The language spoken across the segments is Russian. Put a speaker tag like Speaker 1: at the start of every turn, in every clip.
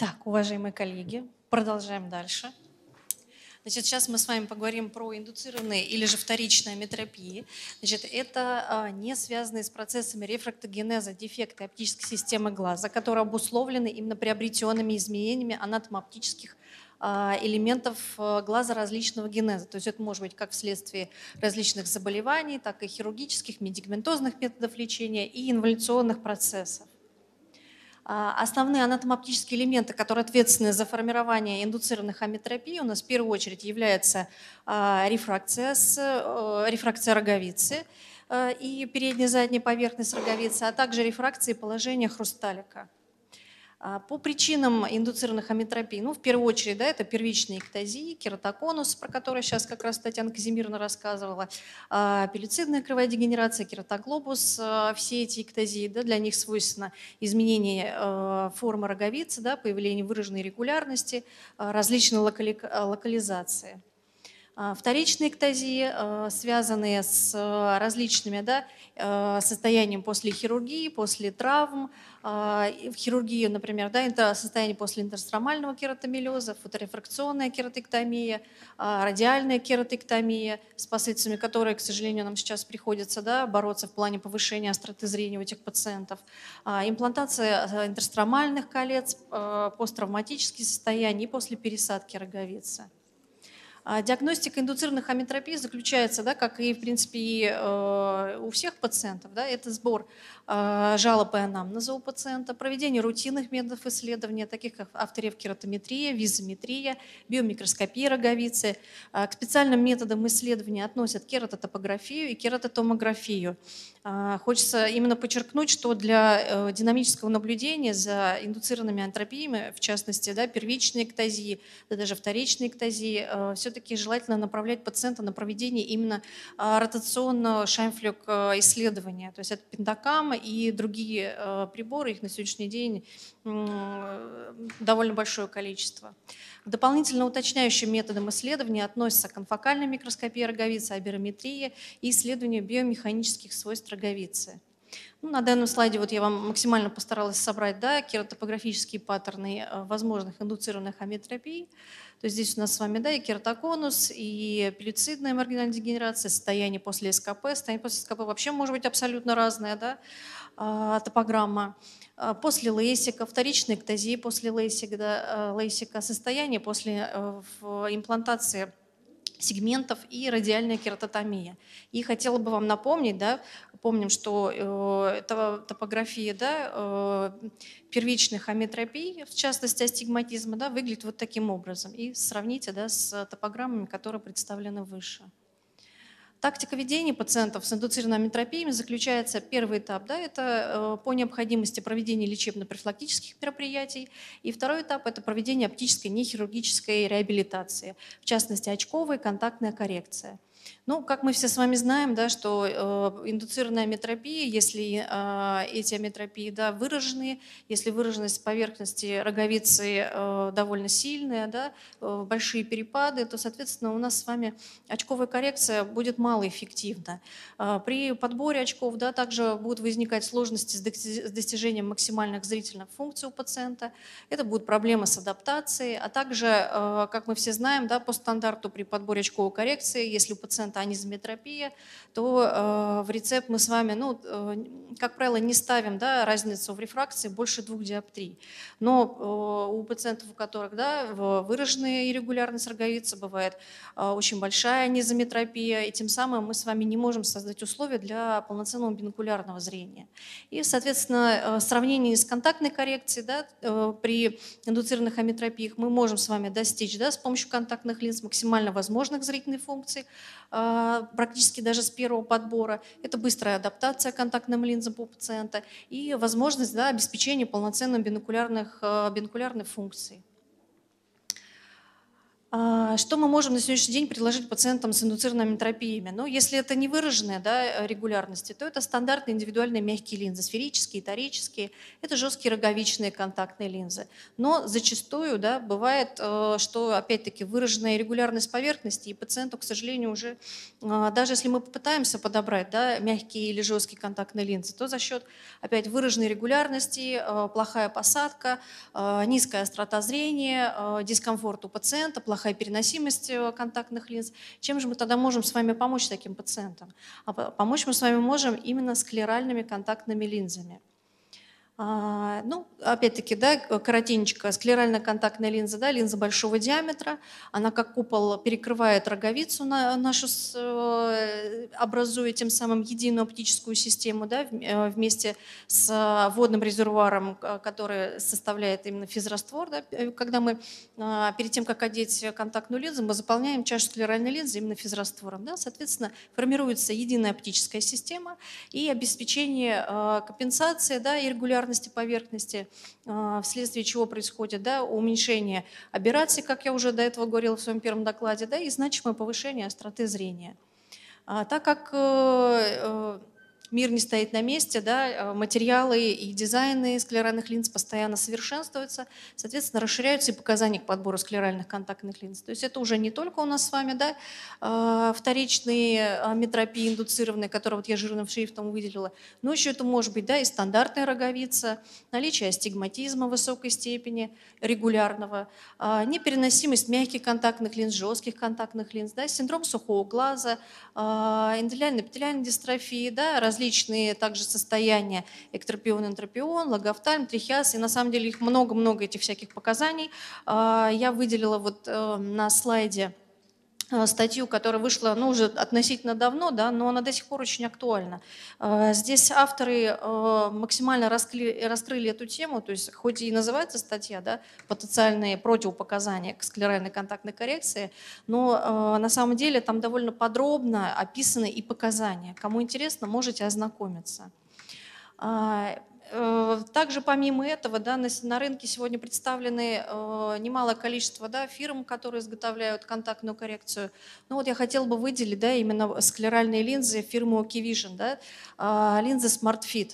Speaker 1: Так, уважаемые коллеги, продолжаем дальше. Значит, сейчас мы с вами поговорим про индуцированные или же вторичные амитропии. Значит, это а, не связанные с процессами рефрактогенеза дефекты оптической системы глаза, которые обусловлены именно приобретенными изменениями анатомооптических а, элементов а, глаза различного генеза. То есть это может быть как вследствие различных заболеваний, так и хирургических, медикаментозных методов лечения и инволюционных процессов. А, основные анатомоптические элементы, которые ответственны за формирование индуцированных амитропий, у нас в первую очередь является а, рефракция, с, э, рефракция роговицы э, и передняя задняя поверхность роговицы, а также рефракция и положение хрусталика. А, по причинам индуцированных амитропий, ну, в первую очередь, да, это первичные эктазии, кератоконус, про который сейчас как раз Татьяна Казимировна рассказывала, а, апеллицидная кровая дегенерация, кератоглобус, а, все эти эктазии, да, для них свойственно изменение э, формы роговицы, да, появление выраженной регулярности, различные локали... локализации. А, Вторичные эктазии, э, связанные с э, различными да, э, состоянием после хирургии, после травм. А, в хирургии, например, да, это состояние после интерстромального кератомилеза, фоторефракционная кератэктомия, а, радиальная кератэктомия с последствиями которой, к сожалению, нам сейчас приходится да, бороться в плане повышения остроты зрения у этих пациентов. Имплантация интерстромальных колец, посттравматические состояния и после пересадки роговицы. А диагностика индуцированных амиотропий заключается, да, как и, в принципе, и э, у всех пациентов, да, это сбор а, жалобы и анамнеза у пациента, проведение рутинных методов исследования, таких как авторевкератометрия, визометрия, биомикроскопия роговицы. А, к специальным методам исследования относят кератотопографию и кератотомографию. А, хочется именно подчеркнуть, что для э, динамического наблюдения за индуцированными антропиями, в частности, да, первичные эктазии, да даже вторичные эктазии, э, все-таки желательно направлять пациента на проведение именно ротационного шаймфлюк э, исследования. То есть это пентакамма и другие э, приборы, их на сегодняшний день э, довольно большое количество. К дополнительно уточняющим методам исследования относятся конфокальная микроскопия роговицы, аберометрия и исследование биомеханических свойств роговицы. Ну, на данном слайде вот я вам максимально постаралась собрать да, кератопографические паттерны э, возможных индуцированных амиотропий. То есть здесь у нас с вами да, и кератоконус, и пелицидная маргинальная дегенерация, состояние после СКП. Состояние после СКП вообще может быть абсолютно разное, да, а, топограмма. А, после лейсика, вторичная эктазия после лейсика, да, э, лейсика состояние после э, имплантации – сегментов и радиальная кератотомия. И хотела бы вам напомнить, да, помним, что э, топография да, э, первичных амитропий, в частности астигматизма, да, выглядит вот таким образом. И сравните да, с топограммами, которые представлены выше. Тактика ведения пациентов с индуцированными терапиями заключается первый этап, да, это э, по необходимости проведения лечебно-профилактических мероприятий, и второй этап это проведение оптической нехирургической реабилитации, в частности очковая контактная коррекция. Ну, как мы все с вами знаем, да, что э, индуцированная метропия, если э, эти амиотропии да, выражены, если выраженность поверхности роговицы э, довольно сильная, да, э, большие перепады, то, соответственно, у нас с вами очковая коррекция будет малоэффективна. Э, при подборе очков да, также будут возникать сложности с достижением максимальных зрительных функций у пациента, это будут проблемы с адаптацией, а также, э, как мы все знаем, да, по стандарту при подборе очковой коррекции, если у пациента пациента анизометропия, то э, в рецепт мы с вами, ну, э, как правило, не ставим да, разницу в рефракции больше двух диоптрий. Но э, у пациентов, у которых да, выраженная иррегулярность роговицы бывает, очень большая анизометропия, и тем самым мы с вами не можем создать условия для полноценного бинокулярного зрения. И, соответственно, сравнение с контактной коррекцией да, при индуцированных амитропиях мы можем с вами достичь да, с помощью контактных линз максимально возможных зрительных функций, а, практически даже с первого подбора. Это быстрая адаптация к контактным линзам у пациента и возможность да, обеспечения полноценных бинокулярных, а, бинокулярных функций а, что мы можем на сегодняшний день предложить пациентам с индуцированными тропиями? Ну, если это не выраженные да, э, регулярности, то это стандартные индивидуальные мягкие линзы, сферические, торические, это жесткие роговичные контактные линзы. Но зачастую да, бывает, э, что опять-таки выраженная регулярность поверхности, и пациенту, к сожалению, уже, а, даже если мы попытаемся подобрать да, мягкие или жесткие контактные линзы, то за счет опять выраженной регулярности, э, плохая посадка, низкая острота зрения, дискомфорт у пациента, плохая плохая переносимость э, контактных линз. Чем же мы тогда можем с вами помочь таким пациентам? А помочь мы с вами можем именно склеральными контактными линзами. А, ну, опять-таки, да, коротенечко, склерально-контактная линза, да, линза большого диаметра, она как купол перекрывает роговицу на, нашу, э, образуя тем самым единую оптическую систему, да, э, вместе с водным резервуаром, который составляет именно физраствор, да, э, когда мы а, перед тем, как одеть контактную линзу, мы заполняем чашу склеральной линзы именно физраствором, да, соответственно, формируется единая оптическая система и обеспечение компенсации, да, и регулярно плавности поверхности, а, вследствие чего происходит да, уменьшение операции, как я уже до этого говорила в своем первом докладе, да, и значимое повышение остроты зрения. А, так как э, э, мир не стоит на месте, да, э, материалы и дизайны склеральных линз постоянно совершенствуются, соответственно, расширяются и показания к подбору склеральных контактных линз. То есть это уже не только у нас с вами да, э, вторичные э, метропии индуцированные, которые вот я жирным шрифтом выделила, но еще это может быть да, и стандартная роговица, наличие астигматизма высокой степени, регулярного, непереносимость мягких контактных линз, жестких контактных линз, да, синдром сухого глаза, эндотелиальной петелиальной дистрофии, да, различные различные также состояния эктропион, энтропион, логофтальм, трихиаз, и на самом деле их много-много этих всяких показаний. А, я выделила вот э, на слайде Э, статью, которая вышла ну, уже относительно давно, да, но она до сих пор очень актуальна. Э, здесь авторы э, максимально раскрыли, раскрыли эту тему, то есть хоть и называется статья да, «Потенциальные противопоказания к склеральной контактной коррекции», но на самом деле там довольно подробно описаны и показания. Кому интересно, можете ознакомиться. Э, также помимо этого да, на, на рынке сегодня представлены э, немалое количество да, фирм, которые изготовляют контактную коррекцию. Ну вот я хотела бы выделить да, именно склеральные линзы фирму Kivision, да, э, линзы SmartFit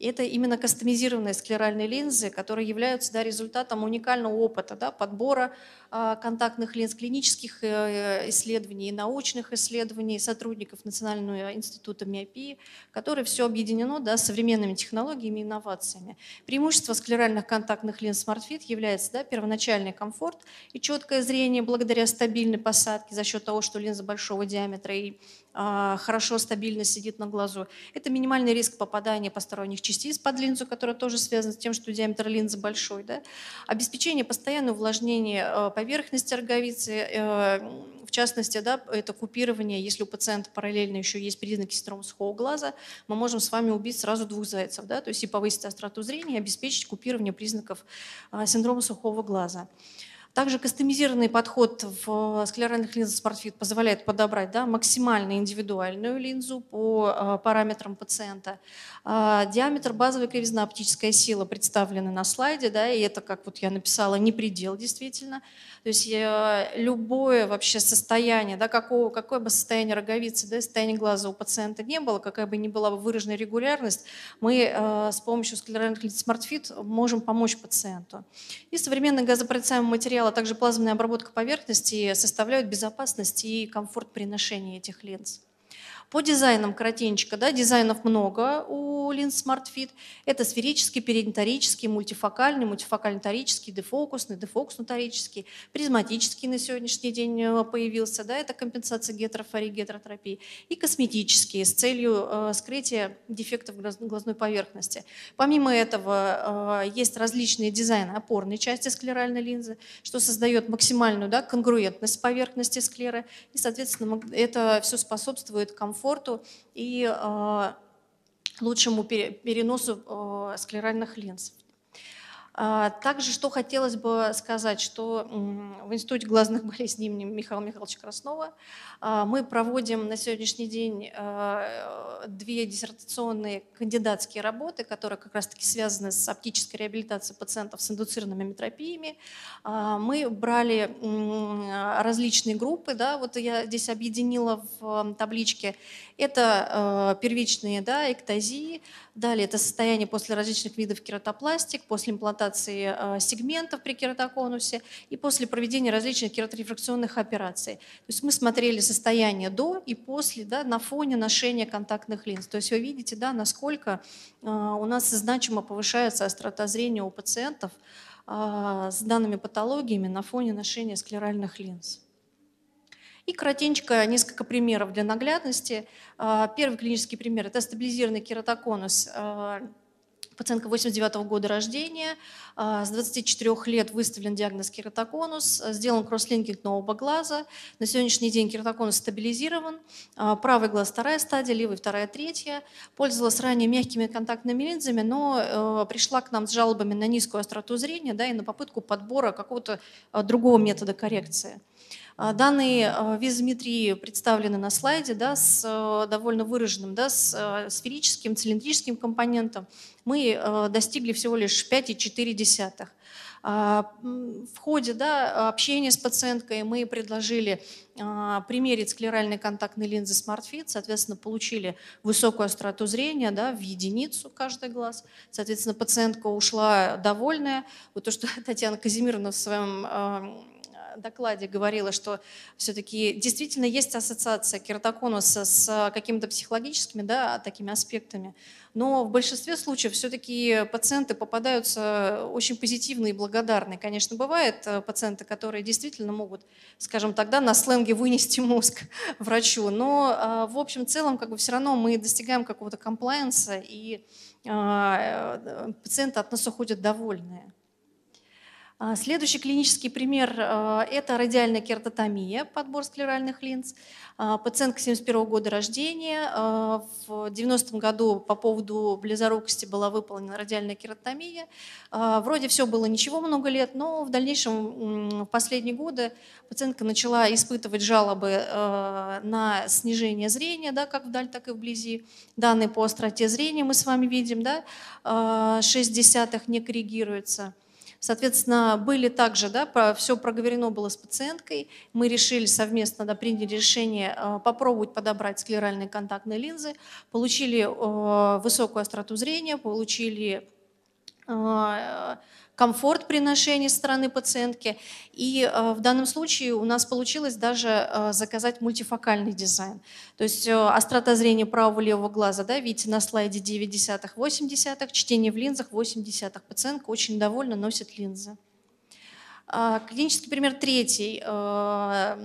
Speaker 1: это именно кастомизированные склеральные линзы, которые являются да, результатом уникального опыта, да, подбора а, контактных линз, клинических э, э, исследований, научных исследований сотрудников Национального института миопии, которые все объединено да, современными технологиями и инновациями. Преимущество склеральных контактных линз SmartFit является да, первоначальный комфорт и четкое зрение благодаря стабильной посадке за счет того, что линза большого диаметра и э, хорошо стабильно сидит на глазу. Это минимальный риск попадания посторонних частиц под линзу, которая тоже связана с тем, что диаметр линзы большой. Да? Обеспечение постоянного увлажнения э, поверхности роговицы, э, в частности, да, это купирование, если у пациента параллельно еще есть признаки синдрома сухого глаза, мы можем с вами убить сразу двух зайцев, да, то есть и повысить остроту зрения, и обеспечить купирование признаков э, синдрома сухого глаза. Также кастомизированный подход в э, склеральных линзах SmartFit позволяет подобрать да, максимально индивидуальную линзу по э, параметрам пациента. А, диаметр базовой кривизна, оптическая сила представлены на слайде, да, и это, как вот я написала, не предел действительно. То есть э, любое вообще состояние, да, какого, какое бы состояние роговицы, да, состояние глаза у пациента не было, какая бы ни была бы выраженная регулярность, мы э, с помощью склеральных линз SmartFit можем помочь пациенту. И современные газопроницаемые материалы материала, также плазменная обработка поверхности составляют безопасность и комфорт при ношении этих линз. По дизайнам каратенчика, да, дизайнов много у линз Smart Fit. Это сферический, перинторический, мультифокальный, мультифокально-торический, дефокусный, дефокусно-торический, призматический на сегодняшний день э, появился, да, это компенсация гетерофории, гетеротропии, и косметические с целью э, скрытия дефектов глазной поверхности. Помимо этого, э, есть различные дизайны опорной части склеральной линзы, что создает максимальную да, конгруентность поверхности склеры, и, соответственно, это все способствует комфорту комфорту и а, лучшему переносу а, склеральных линз. А, также, что хотелось бы сказать, что в Институте глазных болезней имени Михаила Михайловича Краснова а, мы проводим на сегодняшний день а, две диссертационные кандидатские работы, которые как раз-таки связаны с оптической реабилитацией пациентов с индуцированными метропиями. Мы брали различные группы, да, вот я здесь объединила в табличке. Это первичные да, эктазии, Далее это состояние после различных видов кератопластик, после имплантации а, сегментов при кератоконусе и после проведения различных кераторефракционных операций. То есть мы смотрели состояние до и после да, на фоне ношения контактных линз. То есть вы видите, да, насколько а, у нас значимо повышается острота зрения у пациентов а, с данными патологиями на фоне ношения склеральных линз. И кратенько несколько примеров для наглядности. А, первый клинический пример – это стабилизированный кератоконус а, пациентка 89 года рождения, а, с 24 лет выставлен диагноз кератоконус, сделан кросслинкинг нового глаза. На сегодняшний день кератоконус стабилизирован, правый глаз вторая стадия, левый вторая третья. Пользовалась ранее мягкими контактными линзами, но э, пришла к нам с жалобами на низкую остроту зрения да, и на попытку подбора какого-то другого метода коррекции. А, данные а, визометрии представлены на слайде да, с а, довольно выраженным, да, с сферическим, цилиндрическим компонентом. Мы достигли всего лишь 5,4. В ходе да, общения с пациенткой мы предложили примерить склеральные контактные линзы SmartFit, соответственно, получили высокую остроту зрения да, в единицу каждый глаз. Соответственно, пациентка ушла довольная. Вот то, что Татьяна Казимировна в своем докладе говорила, что все-таки действительно есть ассоциация кератоконуса с а, какими-то психологическими да, такими аспектами. Но в большинстве случаев все-таки пациенты попадаются очень позитивные и благодарные. Конечно, бывают э, пациенты, которые действительно могут, скажем тогда, на сленге вынести мозг врачу. Но а, в общем целом как бы все равно мы достигаем какого-то комплайенса, и а, э, пациенты от нас уходят довольные. А следующий клинический пример э, – это радиальная кератотомия, подбор склеральных линз. А, пациентка 71 года рождения. Э, в 90-м году по поводу близорукости была выполнена радиальная кератомия. А, вроде все было ничего много лет, но в дальнейшем, в последние годы, пациентка начала испытывать жалобы э, на снижение зрения, да, как вдаль, так и вблизи. Данные по остроте зрения мы с вами видим, да, 6 десятых не коррегируются – Соответственно, были также, да, все проговорено было с пациенткой. Мы решили совместно, да, приняли решение э, попробовать подобрать склеральные контактные линзы. Получили э, высокую остроту зрения, получили э, комфорт при ношении стороны пациентки. И э, в данном случае у нас получилось даже э, заказать мультифокальный дизайн. То есть э, острота зрения правого-левого глаза, да, видите, на слайде 9 десятых, 8 десятых, чтение в линзах 8 десятых. Пациентка очень довольна, носит линзы. А, клинический пример третий. А,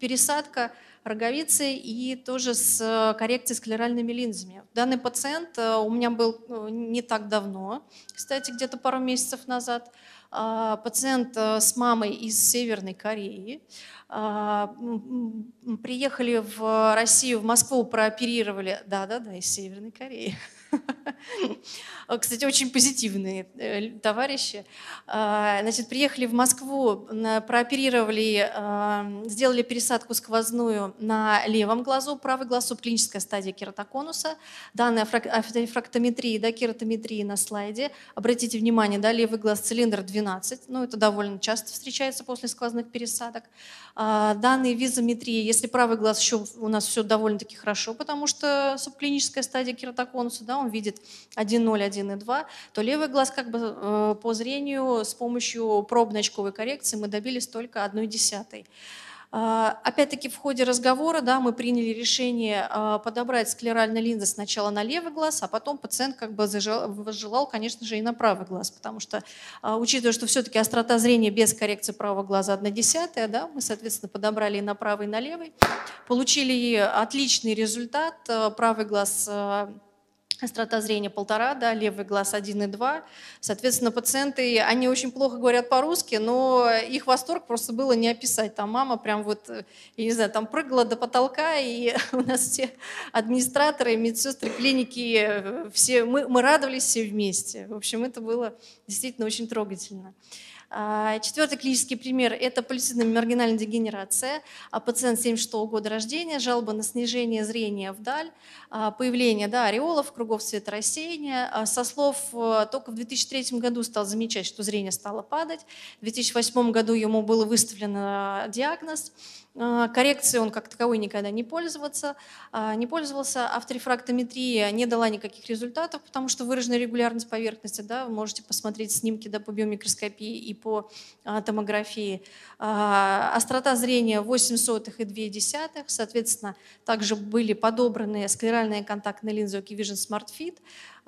Speaker 1: пересадка роговицы и тоже с коррекцией склеральными линзами. Данный пациент а, у меня был э, не так давно, кстати, где-то пару месяцев назад. Пациент с мамой из Северной Кореи. Приехали в Россию, в Москву, прооперировали. Да-да-да, из Северной Кореи. А, кстати, очень позитивные э, товарищи. А, значит, приехали в Москву, прооперировали, а, сделали пересадку сквозную на левом глазу, правый глаз, субклиническая стадия кератоконуса. Данные о фрактометрии, да, кератометрии на слайде. Обратите внимание, да, левый глаз цилиндр 12, ну это довольно часто встречается после сквозных пересадок. Данные визометрии, если правый глаз еще у нас все довольно-таки хорошо, потому что субклиническая стадия кератоконуса, да, он видит 1.0, 1 и 2, то левый глаз как бы э, по зрению с помощью пробночковой коррекции мы добились только 1 десятой. А, опять-таки в ходе разговора да, мы приняли решение а, подобрать склеральные линзы сначала на левый глаз, а потом пациент как бы желал, конечно же, и на правый глаз, потому что, а, учитывая, что все-таки острота зрения без коррекции правого глаза 1 десятая, да, мы, соответственно, подобрали и на правый, и на левый. Получили отличный результат. Э, правый глаз э, острота зрения полтора, да, левый глаз 1 и 2. Соответственно, пациенты, они очень плохо говорят по-русски, но их восторг просто было не описать. Там мама прям вот, я не знаю, там прыгала до потолка, и у нас все администраторы, медсестры клиники, э, все, мы, мы радовались все вместе. В общем, это было действительно очень трогательно. А, Четвертый клинический пример – это полицидная маргинальная дегенерация. А пациент 76 года рождения, жалоба на снижение зрения вдаль, а, появление да, ореолов, кругов светорассеяния. Со слов, э, только в 2003 году стал замечать, что зрение стало падать. В 2008 году ему был выставлен диагноз. Коррекции он как таковой никогда не, пользовался, не пользовался. Авторефрактометрия не дала никаких результатов, потому что выраженная регулярность поверхности. Да, вы можете посмотреть снимки да, по биомикроскопии и по а, томографии. А, острота зрения 0,08 соответственно, также были подобраны склеральные контактные линзы OKVision Smart Fit,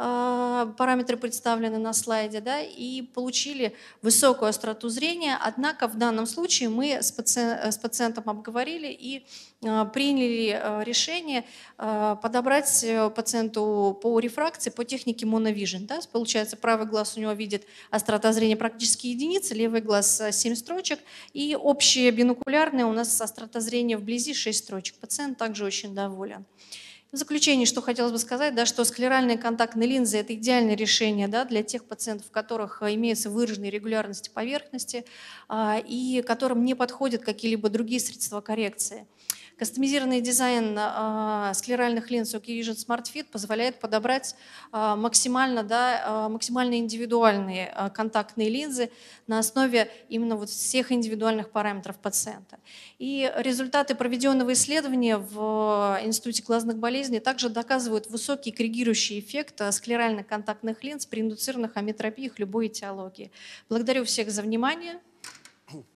Speaker 1: а, параметры представлены на слайде, да, и получили высокую остроту зрения, однако в данном случае мы с, пациент, э, с пациентом обговорили и э, приняли э, решение подобрать пациенту по рефракции по технике моновижен. Да? Получается, правый глаз у него видит острота зрения практически единицы, левый глаз 7 строчек, и общее бинокулярное у нас острота зрения вблизи 6 строчек. Пациент также очень доволен. В заключение, что хотелось бы сказать, да, что склеральные контактные линзы – это идеальное решение да, для тех пациентов, у которых э, имеются выраженные регулярности поверхности а, и которым не подходят какие-либо другие средства коррекции – Кастомизированный дизайн э, склеральных линз OKVision Smart Fit позволяет подобрать э, максимально, да, э, максимально индивидуальные э, контактные линзы на основе именно вот всех индивидуальных параметров пациента. И результаты проведенного исследования в Институте глазных болезней также доказывают высокий коррегирующий эффект склеральных контактных линз при индуцированных амитропиях любой этиологии. Благодарю всех за внимание.